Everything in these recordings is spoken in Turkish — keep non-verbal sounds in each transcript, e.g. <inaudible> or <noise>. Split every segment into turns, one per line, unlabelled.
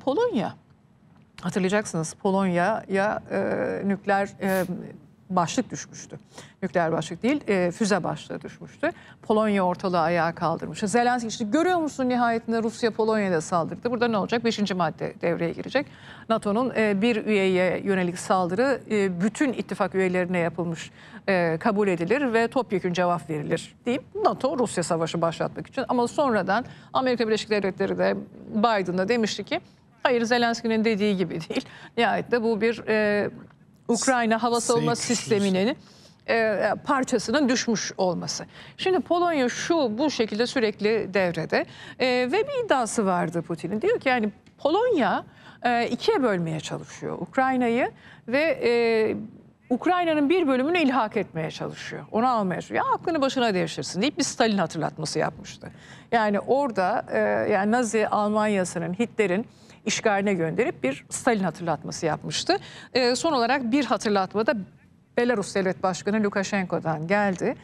Polonya. Hatırlayacaksınız Polonya'ya e, nükleer e, başlık düşmüştü. Nükleer başlık değil, e, füze başlığı düşmüştü. Polonya ortalığı ayağa kaldırmıştı. Zelenski işte görüyor musun nihayetinde Rusya Polonya'da saldırdı. Burada ne olacak? Beşinci madde devreye girecek. NATO'nun e, bir üyeye yönelik saldırı e, bütün ittifak üyelerine yapılmış e, kabul edilir ve topyekün cevap verilir deyip NATO Rusya savaşı başlatmak için. Ama sonradan Amerika Birleşik Devletleri de Biden'da demişti ki Hayır Zelenski'nin dediği gibi değil. Nihayet de bu bir e, Ukrayna hava savunma sisteminin e, parçasının düşmüş olması. Şimdi Polonya şu bu şekilde sürekli devrede e, ve bir iddiası vardı Putin'in. Diyor ki yani Polonya e, ikiye bölmeye çalışıyor Ukrayna'yı ve e, Ukrayna'nın bir bölümünü ilhak etmeye çalışıyor. Onu almaya çalışıyor. Ya aklını başına devşirsin deyip bir Stalin hatırlatması yapmıştı. Yani orada e, yani Nazi Almanya'sının, Hitler'in işgaline gönderip bir Stalin hatırlatması yapmıştı. E, son olarak bir hatırlatma da Belarus Devlet Başkanı Lukashenko'dan geldi.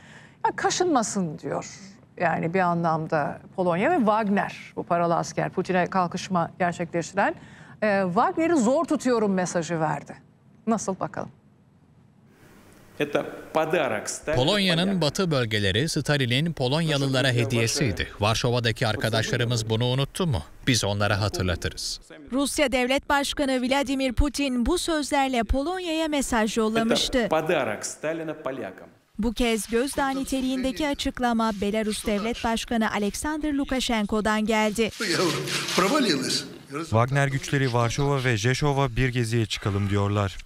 Yani kaşınmasın diyor yani bir anlamda Polonya ve Wagner bu paralı asker Putin'e kalkışma gerçekleştiren e, Wagner'i zor tutuyorum mesajı verdi. Nasıl bakalım? Polonya'nın batı bölgeleri Stalin'in Polonyalılara hediyesiydi. Varşova'daki arkadaşlarımız bunu unuttu mu? Biz onlara hatırlatırız.
Rusya Devlet Başkanı Vladimir Putin bu sözlerle Polonya'ya mesaj yollamıştı. Bu kez gözdağı niteliğindeki açıklama Belarus Devlet Başkanı Alexander Lukashenko'dan geldi. Wagner güçleri Varşova ve Jeşova bir geziye çıkalım diyorlar.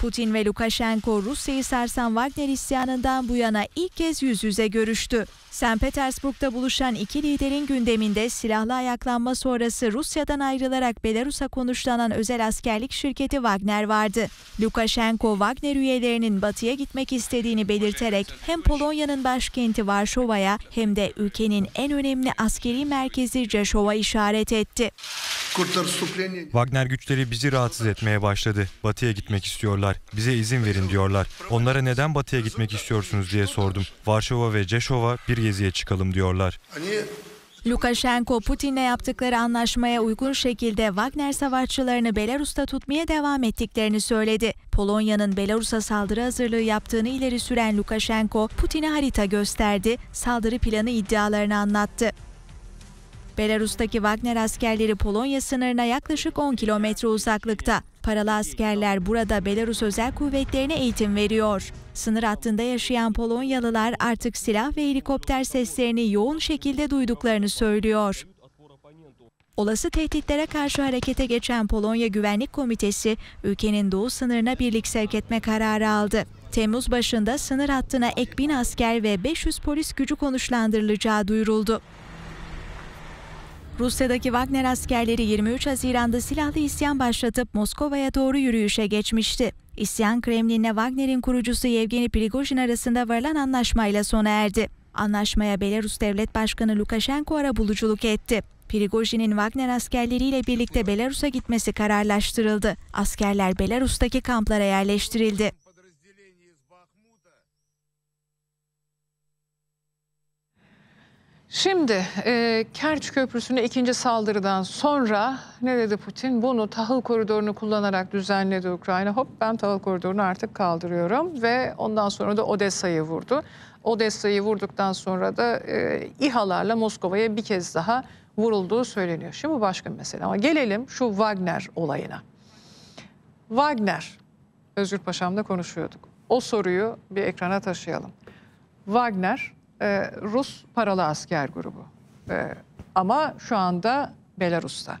Putin ve Lukashenko Rusya'yı sarsan Wagner isyanından bu yana ilk kez yüz yüze görüştü. St. Petersburg'da buluşan iki liderin gündeminde silahlı ayaklanma sonrası Rusya'dan ayrılarak Belarus'a konuşlanan özel askerlik şirketi Wagner vardı. Lukashenko Wagner üyelerinin batıya gitmek istediğini belirterek hem Polonya'nın başkenti Varşova'ya hem de ülkenin en önemli askeri merkezi Ceşov'a işaret etti. Wagner güçleri bizi rahatsız etmeye başladı. Batıya gitmek istiyorlar istiyorlar. Bize izin verin diyorlar. Onlara neden batıya gitmek istiyorsunuz diye sordum. Varşova ve Ceşova bir geziye çıkalım diyorlar. Lukashenko Putin'le yaptıkları anlaşmaya uygun şekilde Wagner savaşçılarını Belarus'ta tutmaya devam ettiklerini söyledi. Polonya'nın Belarus'a saldırı hazırlığı yaptığını ileri süren Lukashenko Putin'e harita gösterdi, saldırı planı iddialarını anlattı. Belarus'taki Wagner askerleri Polonya sınırına yaklaşık 10 kilometre uzaklıkta. Paralı askerler burada Belarus özel kuvvetlerine eğitim veriyor. Sınır hattında yaşayan Polonyalılar artık silah ve helikopter seslerini yoğun şekilde duyduklarını söylüyor. Olası tehditlere karşı harekete geçen Polonya Güvenlik Komitesi ülkenin doğu sınırına birlik sevk etme kararı aldı. Temmuz başında sınır hattına ek bin asker ve 500 polis gücü konuşlandırılacağı duyuruldu. Rusya'daki Wagner askerleri 23 Haziran'da silahlı isyan başlatıp Moskova'ya doğru yürüyüşe geçmişti. İsyan Kremlin'le Wagner'in kurucusu Yevgeni Prigojin arasında varılan anlaşmayla sona erdi. Anlaşmaya Belarus Devlet Başkanı Lukashenko ara buluculuk etti. Prigojin'in Wagner askerleriyle birlikte Belarus'a gitmesi kararlaştırıldı. Askerler Belarus'taki kamplara yerleştirildi.
Şimdi e, Kerç Köprüsü'ne ikinci saldırıdan sonra ne dedi Putin? Bunu tahıl koridorunu kullanarak düzenledi Ukrayna. Hop ben tahıl koridorunu artık kaldırıyorum ve ondan sonra da Odessa'yı vurdu. Odessa'yı vurduktan sonra da e, İHA'larla Moskova'ya bir kez daha vurulduğu söyleniyor. Şimdi başka bir mesele ama gelelim şu Wagner olayına. Wagner, Özgür Paşam'da konuşuyorduk. O soruyu bir ekrana taşıyalım. Wagner e, Rus paralı asker grubu. E, ama şu anda Belarus'ta.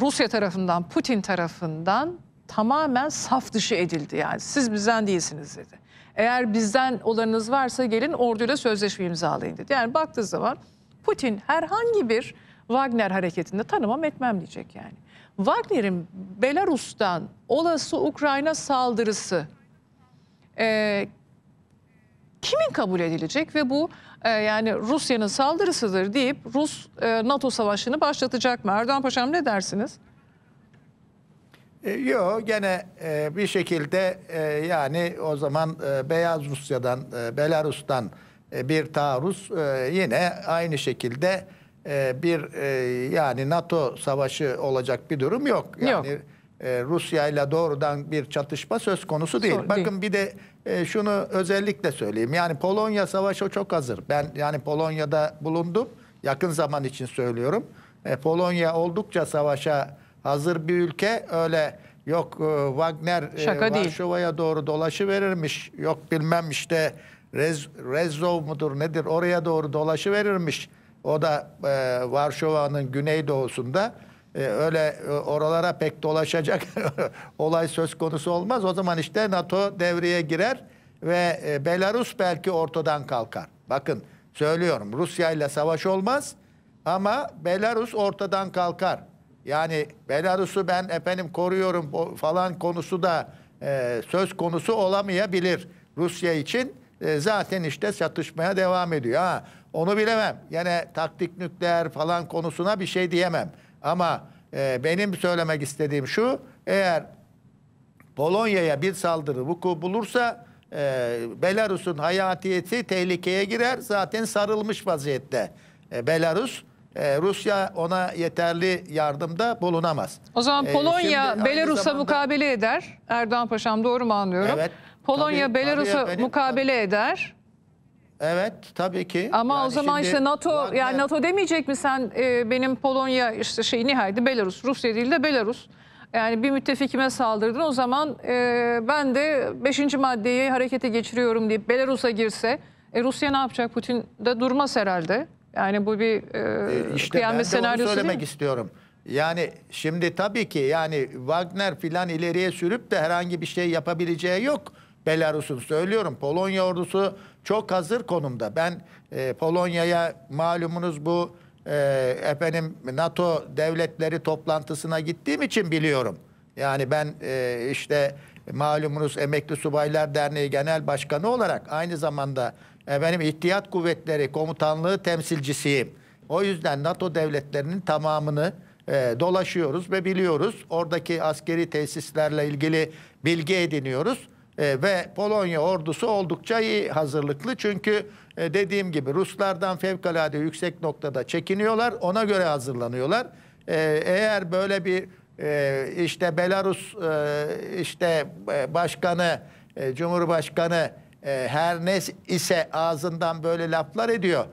Rusya tarafından, Putin tarafından tamamen saf dışı edildi yani. Siz bizden değilsiniz dedi. Eğer bizden olanınız varsa gelin orduyla sözleşme imzalayın dedi. Yani baktığı zaman Putin herhangi bir Wagner hareketinde tanımam etmem diyecek yani. Wagner'in Belarus'tan olası Ukrayna saldırısı e, kimin kabul edilecek ve bu e, yani Rusya'nın saldırısıdır deyip Rus e, NATO savaşını başlatacak mı? Erdoğan Paşam ne dersiniz?
E, Yok gene e, bir şekilde e, yani o zaman e, Beyaz Rusya'dan, e, Belarus'tan e, bir taarruz e, yine aynı şekilde e, bir e, yani NATO savaşı olacak bir durum yok. Yani, yok e, Rusya ile doğrudan bir çatışma söz konusu değil. Sor, Bakın değil. bir de e, şunu özellikle söyleyeyim. Yani Polonya savaşı çok hazır. Ben yani Polonya'da bulundum. Yakın zaman için söylüyorum. E, Polonya oldukça savaşa hazır bir ülke. Öyle yok e, Wagner e, Varşova'ya doğru dolaşı verirmiş. Yok bilmem işte Rez, Rezov mudur nedir oraya doğru dolaşı verirmiş. O da e, Varşova'nın güneydoğusunda e, öyle e, oralara pek dolaşacak <laughs> olay söz konusu olmaz. O zaman işte NATO devreye girer ve e, Belarus belki ortadan kalkar. Bakın söylüyorum Rusya ile savaş olmaz ama Belarus ortadan kalkar. Yani Belarus'u ben efendim koruyorum falan konusu da e, söz konusu olamayabilir. Rusya için zaten işte çatışmaya devam ediyor. Ha, onu bilemem. Yine taktik nükleer falan konusuna bir şey diyemem. Ama e, benim söylemek istediğim şu, eğer Polonya'ya bir saldırı vuku bulursa e, Belarus'un hayatiyeti tehlikeye girer. Zaten sarılmış vaziyette e, Belarus. E, Rusya ona yeterli yardımda bulunamaz. O zaman e, Polonya e, Belarus'a mukabele
eder. Erdoğan Paşam doğru mu anlıyorum? Evet. Polonya Belarus'a mukabele tabii. eder.
Evet tabii ki.
Ama yani o zaman işte NATO Wagner, yani NATO demeyecek mi sen e, benim Polonya işte şey nihayet Belarus Rusya değil de Belarus. Yani bir müttefikime saldırdın o zaman e, ben de 5. maddeyi harekete geçiriyorum deyip Belarus'a girse e, Rusya ne yapacak? Putin de durmaz herhalde. Yani bu bir e, e işte kıyamet senaryosu onu söylemek
istiyorum. Yani şimdi tabii ki yani Wagner filan ileriye sürüp de herhangi bir şey yapabileceği yok. Belarus'un söylüyorum Polonya ordusu çok hazır konumda. Ben e, Polonya'ya malumunuz bu e, efendim NATO devletleri toplantısına gittiğim için biliyorum. Yani ben e, işte malumunuz Emekli Subaylar Derneği Genel Başkanı olarak aynı zamanda efendim İhtiyat Kuvvetleri Komutanlığı temsilcisiyim. O yüzden NATO devletlerinin tamamını e, dolaşıyoruz ve biliyoruz. Oradaki askeri tesislerle ilgili bilgi ediniyoruz. E, ve Polonya ordusu oldukça iyi hazırlıklı. Çünkü e, dediğim gibi Ruslardan fevkalade yüksek noktada çekiniyorlar. Ona göre hazırlanıyorlar. E, eğer böyle bir işte Belarus işte başkanı Cumhurbaşkanı e, her ne ise ağzından böyle laflar ediyor.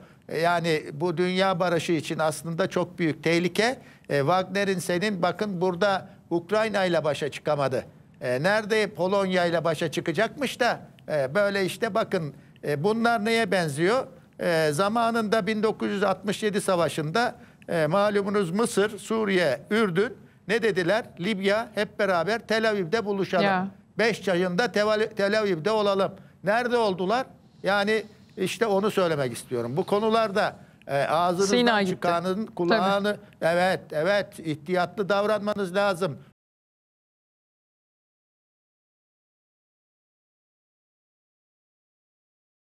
Yani bu dünya barışı için aslında çok büyük tehlike. Wagner'in senin bakın burada Ukrayna ile başa çıkamadı. E, nerede Polonya ile başa çıkacakmış da e, böyle işte bakın e, bunlar neye benziyor? E, zamanında 1967 savaşında e, malumunuz Mısır, Suriye, Ürdün ne dediler? Libya hep beraber Tel Aviv'de buluşalım. Ya. Beş çayında Tel Aviv'de olalım. Nerede oldular? Yani işte onu söylemek istiyorum. Bu konularda e, ağzınızdan Sina çıkanın gitti. kulağını Tabii. evet evet ihtiyatlı davranmanız lazım.